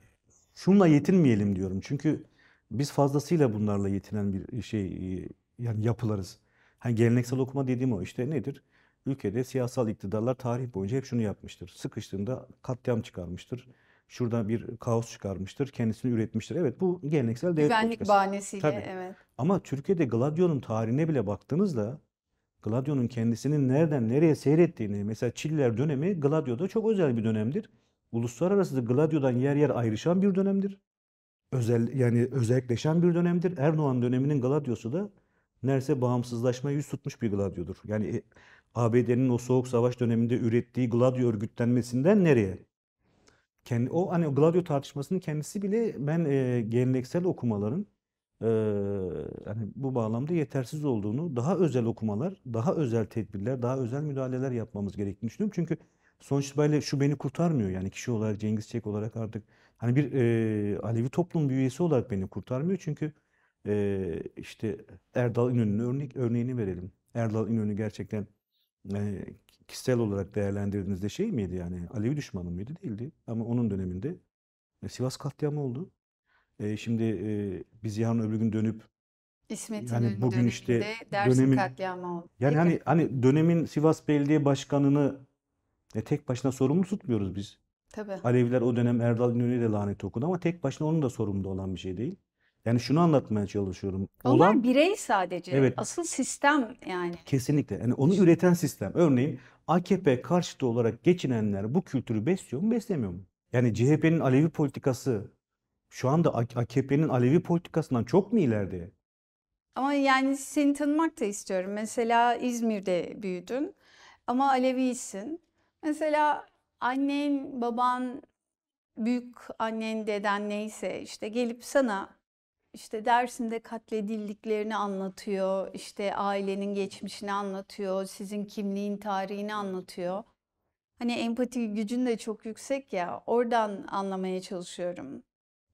şunla yetinmeyelim diyorum. Çünkü biz fazlasıyla bunlarla yetinen bir e, şey e, yani yapılarız. Hani geleneksel okuma dediğim o işte nedir? Ülkede siyasal iktidarlar tarih boyunca hep şunu yapmıştır. Sıkıştığında katliam çıkarmıştır. Şurada bir kaos çıkarmıştır. Kendisini üretmiştir. Evet bu geleneksel devlet Güvenlik politikası. bahanesiyle Tabii. evet. Ama Türkiye'de Gladio'nun tarihine bile baktığınızda Gladio'nun kendisinin nereden nereye seyrettiğini mesela Çiller dönemi Gladio'da çok özel bir dönemdir uluslararası Gladio'dan yer yer ayrışan bir dönemdir. Özel yani özelleşen bir dönemdir. Erdoğan döneminin Gladio'su da neredeyse bağımsızlaşma yüz tutmuş bir Gladio'dur. Yani e, ABD'nin o soğuk savaş döneminde ürettiği Gladio örgütlenmesinden nereye? Kendi, o hani Gladio tartışmasının kendisi bile ben e, geleneksel okumaların e, hani bu bağlamda yetersiz olduğunu, daha özel okumalar, daha özel tedbirler, daha özel müdahaleler yapmamız gerektiğini düşünüyorum. Çünkü sonuç itibariyle şu beni kurtarmıyor yani kişi olarak Cengiz Çek olarak artık hani bir e, Alevi toplum bir üyesi olarak beni kurtarmıyor çünkü e, işte Erdal İnönü'nün örnek örneğini verelim. Erdal İnönü gerçekten e, kişisel olarak değerlendirdiğinizde şey miydi yani Alevi düşmanı mıydı değildi ama onun döneminde e, Sivas katliamı oldu. E, şimdi e, biz yarın öbür gün dönüp İsmet'in yani bugün işte dönemin, katliamı oldu. Yani hani, hani dönemin Sivas Belediye Başkanı'nı e tek başına sorumlu tutmuyoruz biz. Tabii. Aleviler o dönem Erdal İnönü ile lanet okudu ama tek başına onun da sorumlu olan bir şey değil. Yani şunu anlatmaya çalışıyorum. Onlar olan, birey sadece. Evet. Asıl sistem yani. Kesinlikle. Yani onu üreten sistem. Örneğin AKP karşıtı olarak geçinenler bu kültürü besliyor mu beslemiyor mu? Yani CHP'nin Alevi politikası şu anda AKP'nin Alevi politikasından çok mu ileride? Ama yani seni tanımak da istiyorum. Mesela İzmir'de büyüdün ama Alevisin. Mesela annen, baban, büyük annen, deden neyse işte gelip sana işte dersinde katledildiklerini anlatıyor, işte ailenin geçmişini anlatıyor, sizin kimliğin tarihini anlatıyor. Hani empati gücün de çok yüksek ya, oradan anlamaya çalışıyorum.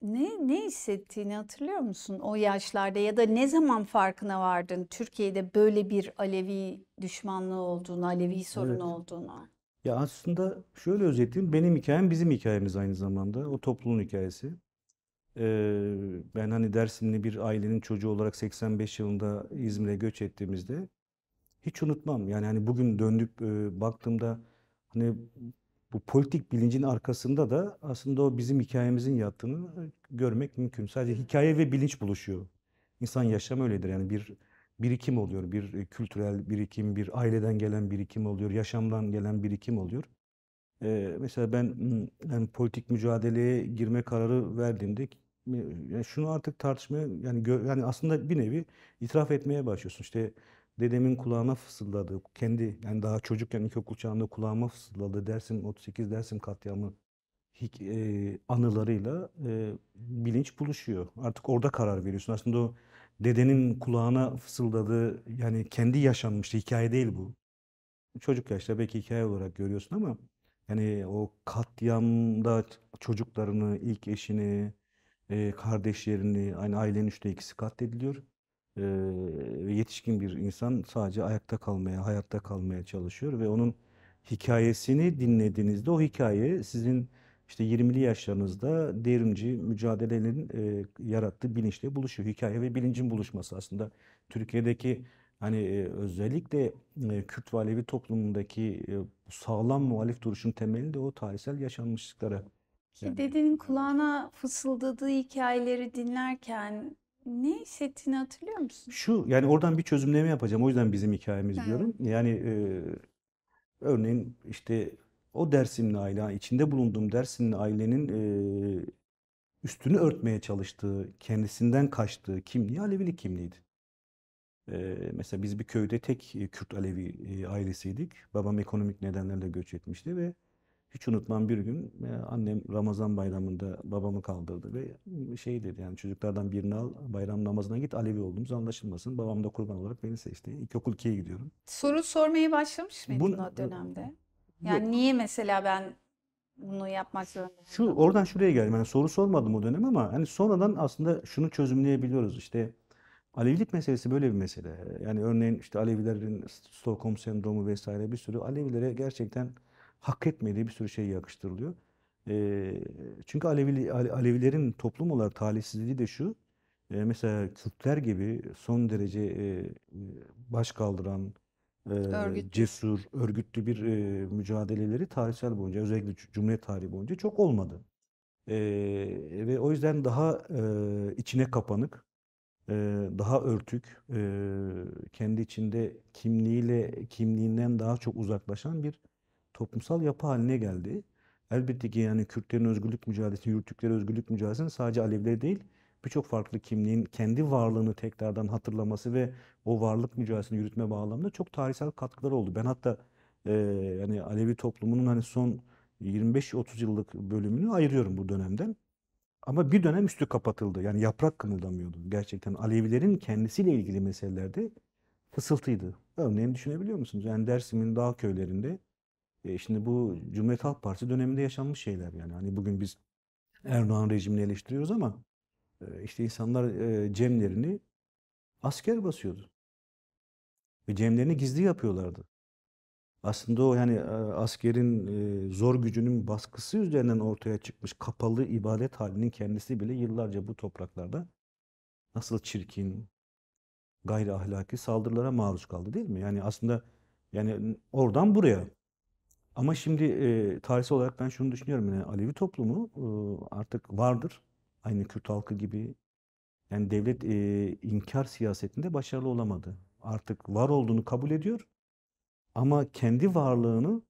Ne, ne hissettiğini hatırlıyor musun o yaşlarda ya da ne zaman farkına vardın Türkiye'de böyle bir Alevi düşmanlığı olduğunu, Alevi sorunu evet. olduğunu? Ya aslında şöyle özetleyeyim. Benim hikayem bizim hikayemiz aynı zamanda. O toplumun hikayesi. Ee, ben hani Dersimli bir ailenin çocuğu olarak 85 yılında İzmir'e göç ettiğimizde hiç unutmam. Yani hani bugün döndüp e, baktığımda hani bu politik bilincin arkasında da aslında o bizim hikayemizin yattığını görmek mümkün. Sadece hikaye ve bilinç buluşuyor. İnsan yaşam öyledir. Yani bir birikim oluyor. Bir e, kültürel birikim, bir aileden gelen birikim oluyor, yaşamdan gelen birikim oluyor. Ee, mesela ben hmm, yani politik mücadeleye girme kararı verdiğimde e, yani şunu artık tartışmaya yani gö- yani aslında bir nevi itiraf etmeye başlıyorsun. İşte dedemin kulağına fısıldadı. Kendi yani daha çocukken ilkokul çağında kulağıma fısıldadı. Dersim 38 Dersim katliamı hik- e, anılarıyla e, bilinç buluşuyor. Artık orada karar veriyorsun. Aslında o dedenin kulağına fısıldadığı yani kendi yaşanmıştı hikaye değil bu. Çocuk yaşta belki hikaye olarak görüyorsun ama yani o katliamda çocuklarını, ilk eşini, e, kardeşlerini, aynı ailenin üçte ikisi katlediliyor. E, yetişkin bir insan sadece ayakta kalmaya, hayatta kalmaya çalışıyor ve onun hikayesini dinlediğinizde o hikaye sizin işte 20'li yaşlarınızda devrimci mücadelenin e, yarattığı bilinçle buluşuyor. Hikaye ve bilincin buluşması aslında Türkiye'deki hani e, özellikle e, Kürt ve Alevi toplumundaki e, sağlam muhalif duruşun temelinde o tarihsel yaşanmışlıklara. Yani. Dedenin kulağına fısıldadığı hikayeleri dinlerken ne hissettiğini hatırlıyor musun? Şu yani oradan bir çözümleme yapacağım. O yüzden bizim hikayemiz diyorum. Yani e, örneğin işte o dersimle aile, içinde bulunduğum dersimle ailenin e, üstünü örtmeye çalıştığı, kendisinden kaçtığı kimliği Alevilik kimliğiydi. E, mesela biz bir köyde tek Kürt Alevi e, ailesiydik. Babam ekonomik nedenlerle göç etmişti ve hiç unutmam bir gün annem Ramazan bayramında babamı kaldırdı ve şey dedi yani çocuklardan birini al bayram namazına git Alevi olduğumuz anlaşılmasın. Babam da kurban olarak beni seçti. İlkokul 2'ye gidiyorum. Soru sormaya başlamış mıydın Bu, o dönemde? Yani Yok. niye mesela ben bunu yapmak zorundayım? Şu oradan şuraya geldim. Yani soru sormadım o dönem ama hani sonradan aslında şunu çözümleyebiliyoruz işte. Alevilik meselesi böyle bir mesele. Yani örneğin işte Alevilerin Stockholm sendromu vesaire bir sürü Alevilere gerçekten hak etmediği bir sürü şey yakıştırılıyor. E, çünkü Alevili, Alevilerin toplum olarak talihsizliği de şu. E, mesela Türkler gibi son derece e, e baş kaldıran, Örgütlü. Ee, cesur, örgütlü bir e, mücadeleleri tarihsel boyunca özellikle Cumhuriyet tarihi boyunca çok olmadı. E, ve o yüzden daha e, içine kapanık, e, daha örtük, e, kendi içinde kimliğiyle kimliğinden daha çok uzaklaşan bir toplumsal yapı haline geldi. Elbette ki yani Kürtlerin özgürlük mücadelesi, yürüttükleri özgürlük mücadelesinin sadece alevler değil, birçok farklı kimliğin kendi varlığını tekrardan hatırlaması ve o varlık mücadelesini yürütme bağlamında çok tarihsel katkıları oldu. Ben hatta e, yani Alevi toplumunun hani son 25-30 yıllık bölümünü ayırıyorum bu dönemden. Ama bir dönem üstü kapatıldı. Yani yaprak kımıldamıyordu. Gerçekten Alevilerin kendisiyle ilgili meselelerde fısıltıydı. Örneğin düşünebiliyor musunuz? Yani Dersim'in dağ köylerinde e şimdi bu Cumhuriyet Halk Partisi döneminde yaşanmış şeyler yani. Hani bugün biz Erdoğan rejimini eleştiriyoruz ama işte insanlar cemlerini asker basıyordu. Ve cemlerini gizli yapıyorlardı. Aslında o yani askerin zor gücünün baskısı üzerinden ortaya çıkmış kapalı ibadet halinin kendisi bile yıllarca bu topraklarda nasıl çirkin, gayri ahlaki saldırılara maruz kaldı değil mi? Yani aslında yani oradan buraya. Ama şimdi e, tarihsel olarak ben şunu düşünüyorum yani Alevi toplumu e, artık vardır Aynı Kürt halkı gibi. Yani devlet e, inkar siyasetinde başarılı olamadı. Artık var olduğunu kabul ediyor ama kendi varlığını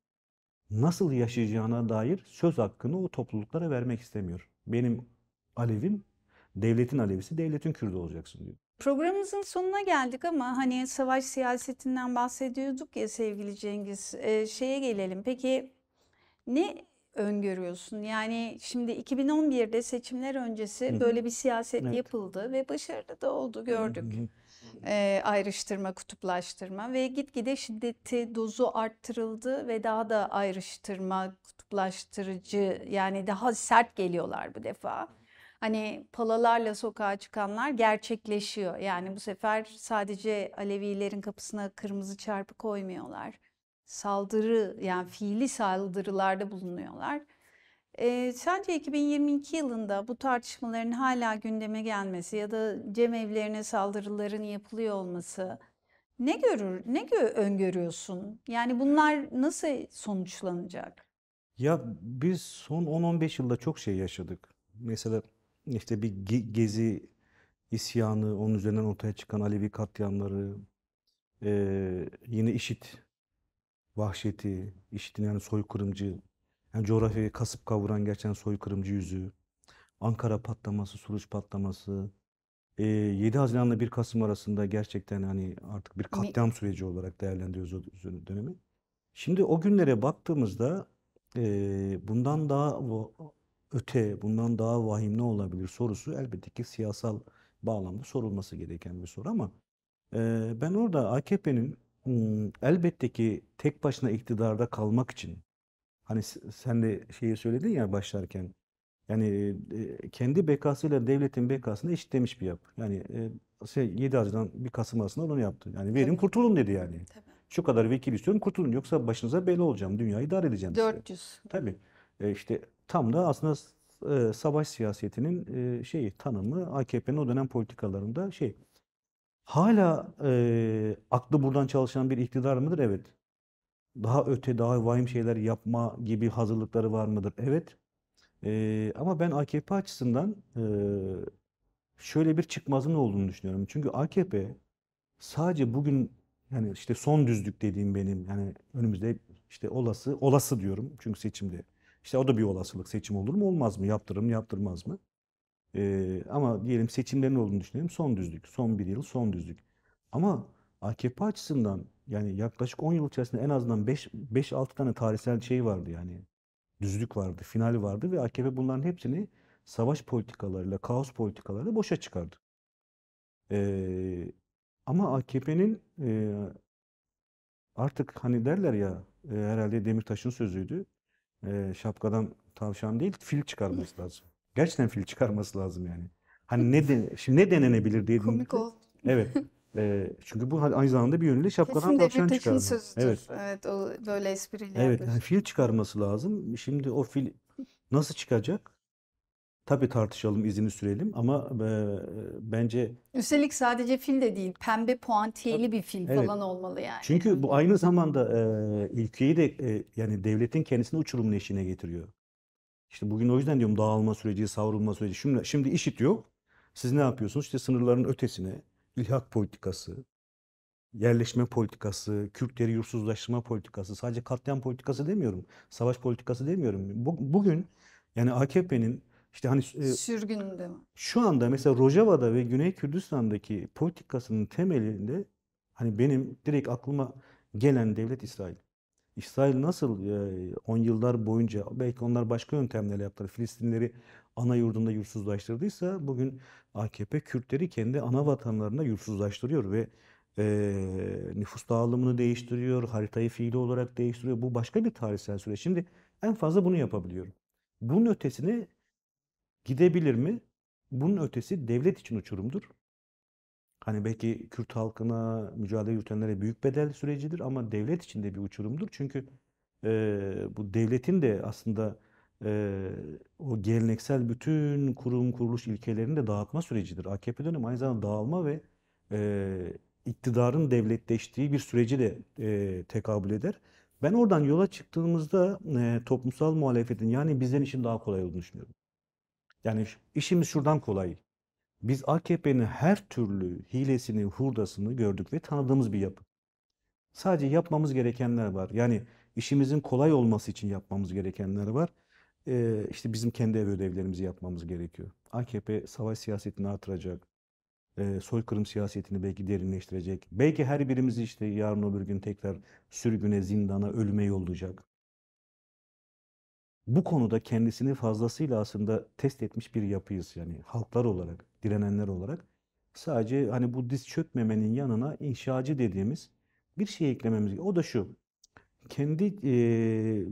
nasıl yaşayacağına dair söz hakkını o topluluklara vermek istemiyor. Benim alevim devletin alevisi, devletin Kürdü olacaksın diyor. Programımızın sonuna geldik ama hani savaş siyasetinden bahsediyorduk ya sevgili Cengiz. E, şeye gelelim. Peki ne öngörüyorsun? Yani şimdi 2011'de seçimler öncesi Hı-hı. böyle bir siyaset evet. yapıldı ve başarılı da oldu gördük. E, ayrıştırma, kutuplaştırma ve gitgide şiddeti dozu arttırıldı ve daha da ayrıştırma, kutuplaştırıcı yani daha sert geliyorlar bu defa. Hani palalarla sokağa çıkanlar gerçekleşiyor. Yani bu sefer sadece Alevilerin kapısına kırmızı çarpı koymuyorlar saldırı yani fiili saldırılarda bulunuyorlar. E, sence 2022 yılında bu tartışmaların hala gündeme gelmesi ya da cem evlerine saldırıların yapılıyor olması ne görür, ne gö öngörüyorsun? Yani bunlar nasıl sonuçlanacak? Ya biz son 10-15 yılda çok şey yaşadık. Mesela işte bir ge gezi isyanı, onun üzerinden ortaya çıkan Alevi katliamları, e, yine işit vahşeti, işitin yani soykırımcı, yani coğrafyayı kasıp kavuran gerçekten soykırımcı yüzü, Ankara patlaması, Suruç patlaması, e, ee, 7 Haziran ile 1 Kasım arasında gerçekten hani artık bir katliam süreci olarak değerlendiriyoruz o dönemi. Şimdi o günlere baktığımızda ee, bundan daha öte, bundan daha vahim ne olabilir sorusu elbette ki siyasal bağlamda sorulması gereken bir soru ama ee, ben orada AKP'nin elbette ki tek başına iktidarda kalmak için, hani, sen de şeyi söyledin ya başlarken, yani, kendi bekasıyla devletin bekasını eşitlemiş bir yap. Yani, eee, şey, 7 Haziran 1 Kasım arasında onu yaptı. Yani, "Verin Tabii. kurtulun." dedi yani. Tabii. "Şu kadar vekil istiyorum, kurtulun yoksa başınıza bela olacağım, dünyayı idare edeceğim size." 400. Tabii. Eee, işte tam da aslında savaş siyasetinin, eee, şeyi, tanımı AKP'nin o dönem politikalarında şey Hala e, aklı buradan çalışan bir iktidar mıdır? Evet. Daha öte, daha vahim şeyler yapma gibi hazırlıkları var mıdır? Evet. E, ama ben AKP açısından e, şöyle bir çıkmazın olduğunu düşünüyorum. Çünkü AKP sadece bugün yani işte son düzlük dediğim benim yani önümüzde işte olası, olası diyorum çünkü seçimde. işte o da bir olasılık seçim olur mu olmaz mı yaptırır mı yaptırmaz mı? Ee, ama diyelim seçimlerin olduğunu düşünelim. Son düzlük. Son bir yıl son düzlük. Ama AKP açısından yani yaklaşık 10 yıl içerisinde en azından 5-6 tane tarihsel şey vardı yani. Düzlük vardı, final vardı ve AKP bunların hepsini savaş politikalarıyla, kaos politikalarıyla boşa çıkardı. Ee, ama AKP'nin e, artık hani derler ya e, herhalde Demirtaş'ın sözüydü. E, şapkadan tavşan değil fil çıkarması lazım. Gerçekten fil çıkarması lazım yani. Hani ne de, şimdi ne denenebilir diye. Komik oldu. Evet. E, çünkü bu aynı zamanda bir yönüyle şapkadan Kesin tavşan Demirtaş'ın çıkarma. sözüdür. Evet. Evet o böyle espriyle Evet yani fil çıkarması lazım. Şimdi o fil nasıl çıkacak? Tabii tartışalım, izini sürelim ama e, bence Üstelik sadece fil de değil, pembe puantiyeli bir fil Evet. falan olmalı yani. çünkü bu aynı zamanda e, ülkeyi de e, yani devletin kendisini uçurumlu işine getiriyor. İşte bugün o yüzden diyorum dağılma süreci, savrulma süreci. Şimdi, şimdi işit yok. Siz ne yapıyorsunuz? İşte sınırların ötesine ilhak politikası, yerleşme politikası, Kürtleri yursuzlaştırma politikası, sadece katliam politikası demiyorum. Savaş politikası demiyorum. bugün yani AKP'nin işte hani e, sürgünde Şu anda mesela Rojava'da ve Güney Kürdistan'daki politikasının temelinde hani benim direkt aklıma gelen devlet İsrail. İsrail nasıl 10 e, yıllar boyunca belki onlar başka yöntemlerle yaptılar. Filistinleri ana yurdunda yursuzlaştırdıysa bugün AKP Kürtleri kendi ana vatanlarına yursuzlaştırıyor ve e, nüfus dağılımını değiştiriyor, haritayı fiili olarak değiştiriyor. Bu başka bir tarihsel süreç. Şimdi en fazla bunu yapabiliyorum. Bunun ötesine gidebilir mi? Bunun ötesi devlet için uçurumdur hani belki Kürt halkına mücadele yürütenlere büyük bedel sürecidir ama devlet için de bir uçurumdur. Çünkü e, bu devletin de aslında e, o geleneksel bütün kurum kuruluş ilkelerini de dağıtma sürecidir. AKP dönemi aynı zamanda dağılma ve e, iktidarın devletleştiği bir süreci de e, tekabül eder. Ben oradan yola çıktığımızda e, toplumsal muhalefetin yani bizden için daha kolay olduğunu düşünüyorum. Yani işimiz şuradan kolay. Biz AKP'nin her türlü hilesini, hurdasını gördük ve tanıdığımız bir yapı. Sadece yapmamız gerekenler var. Yani işimizin kolay olması için yapmamız gerekenler var. Ee, işte bizim kendi ev ödevlerimizi yapmamız gerekiyor. AKP savaş siyasetini artıracak. E, soykırım siyasetini belki derinleştirecek. Belki her birimiz işte yarın öbür gün tekrar sürgüne, zindana, ölüme yollayacak bu konuda kendisini fazlasıyla aslında test etmiş bir yapıyız. Yani halklar olarak, direnenler olarak. Sadece hani bu diz çökmemenin yanına inşacı dediğimiz bir şey eklememiz gerekiyor. O da şu, kendi e,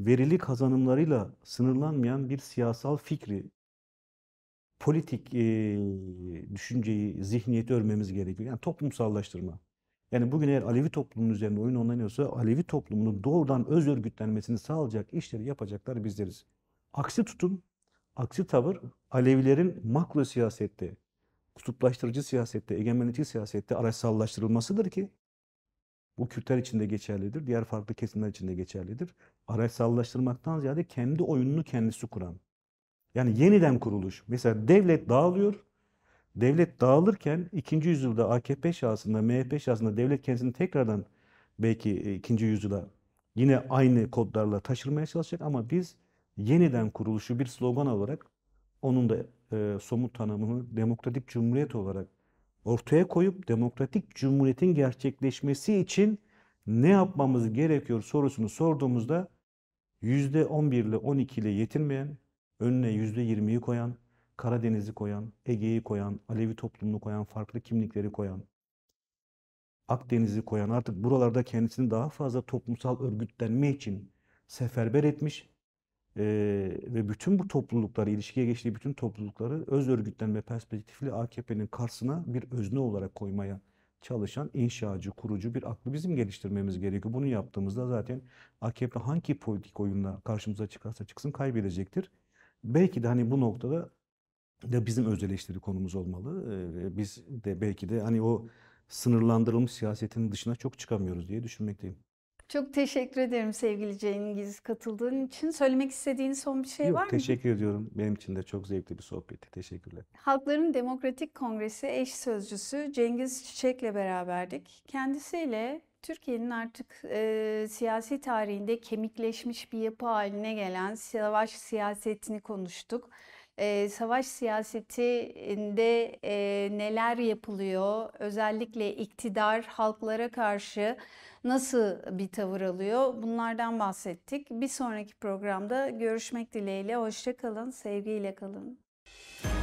verili kazanımlarıyla sınırlanmayan bir siyasal fikri, politik e, düşünceyi, zihniyeti örmemiz gerekiyor. Yani toplumsallaştırma. Yani bugün eğer Alevi toplumunun üzerinde oyun oynanıyorsa Alevi toplumunun doğrudan öz örgütlenmesini sağlayacak işleri yapacaklar bizleriz. Aksi tutum, aksi tavır Alevilerin makro siyasette, kutuplaştırıcı siyasette, egemenlikçi siyasette araçsallaştırılmasıdır ki bu Kürtler için de geçerlidir, diğer farklı kesimler için de geçerlidir. Araçsallaştırmaktan ziyade kendi oyununu kendisi kuran. Yani yeniden kuruluş. Mesela devlet dağılıyor, devlet dağılırken ikinci yüzyılda AKP şahsında, MHP şahsında devlet kendisini tekrardan belki e, ikinci yüzyıla yine aynı kodlarla taşırmaya çalışacak ama biz yeniden kuruluşu bir slogan olarak onun da e, somut tanımını demokratik cumhuriyet olarak ortaya koyup demokratik cumhuriyetin gerçekleşmesi için ne yapmamız gerekiyor sorusunu sorduğumuzda %11 ile 12 ile yetinmeyen, önüne %20'yi koyan, Karadeniz'i koyan, Ege'yi koyan, Alevi toplumunu koyan, farklı kimlikleri koyan, Akdeniz'i koyan artık buralarda kendisini daha fazla toplumsal örgütlenme için seferber etmiş ee, ve bütün bu toplulukları, ilişkiye geçtiği bütün toplulukları öz örgütlenme perspektifli AKP'nin karşısına bir özne olarak koymaya çalışan inşacı, kurucu bir aklı bizim geliştirmemiz gerekiyor. Bunu yaptığımızda zaten AKP hangi politik oyunla karşımıza çıkarsa çıksın kaybedecektir. Belki de hani bu noktada da bizim öz eleştiri konumuz olmalı. Ee, biz de belki de hani o sınırlandırılmış siyasetin dışına çok çıkamıyoruz diye düşünmekteyim. Çok teşekkür ederim sevgili Cengiz katıldığın için. Söylemek istediğin son bir şey Yok, var mı? Teşekkür ediyorum. Benim için de çok zevkli bir sohbetti. Teşekkürler. Halkların Demokratik Kongresi eş sözcüsü Cengiz Çiçek'le beraberdik. Kendisiyle Türkiye'nin artık e, siyasi tarihinde kemikleşmiş bir yapı haline gelen savaş siyasetini konuştuk e, savaş siyasetinde e, neler yapılıyor? Özellikle iktidar halklara karşı nasıl bir tavır alıyor? Bunlardan bahsettik. Bir sonraki programda görüşmek dileğiyle. Hoşça kalın, sevgiyle kalın. Müzik